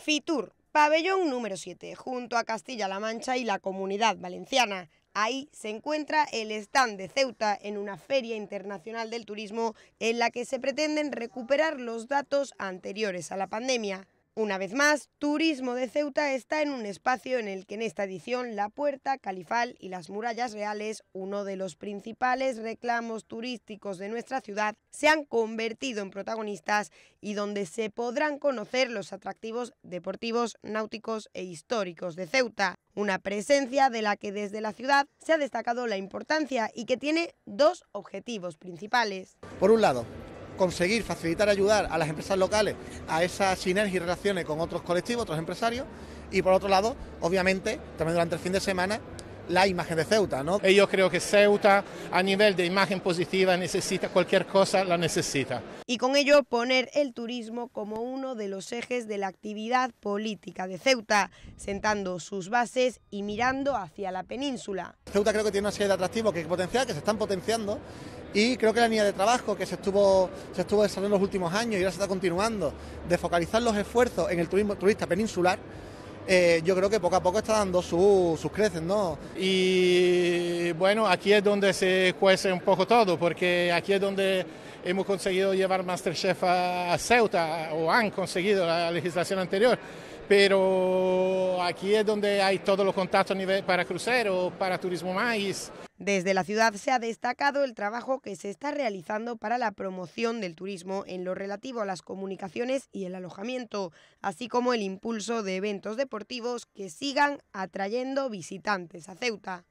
Fitur, pabellón número 7, junto a Castilla-La Mancha y la Comunidad Valenciana. Ahí se encuentra el stand de Ceuta en una feria internacional del turismo en la que se pretenden recuperar los datos anteriores a la pandemia. Una vez más, Turismo de Ceuta está en un espacio en el que en esta edición la puerta, califal y las murallas reales, uno de los principales reclamos turísticos de nuestra ciudad, se han convertido en protagonistas y donde se podrán conocer los atractivos deportivos, náuticos e históricos de Ceuta. Una presencia de la que desde la ciudad se ha destacado la importancia y que tiene dos objetivos principales. Por un lado, conseguir facilitar, ayudar a las empresas locales a esa sinergia y relaciones con otros colectivos, otros empresarios. Y por otro lado, obviamente, también durante el fin de semana, la imagen de Ceuta, ¿no? Eh, yo creo que Ceuta a nivel de imagen positiva necesita cualquier cosa, la necesita. Y con ello poner el turismo como uno de los ejes de la actividad política de Ceuta, sentando sus bases y mirando hacia la península. Ceuta creo que tiene una serie de atractivos que potenciar, que se están potenciando y creo que la línea de trabajo que se estuvo, se estuvo desarrollando en los últimos años y ahora se está continuando, de focalizar los esfuerzos en el turismo turista peninsular, eh, yo creo que poco a poco está dando sus creces, ¿no? Y bueno, aquí es donde se cuece un poco todo, porque aquí es donde hemos conseguido llevar Masterchef a, Ceuta o han conseguido la legislación anterior. Pero aquí es donde hay todos los contactos para crucero, para turismo más. Desde la ciudad se ha destacado el trabajo que se está realizando para la promoción del turismo en lo relativo a las comunicaciones y el alojamiento, así como el impulso de eventos deportivos que sigan atrayendo visitantes a Ceuta.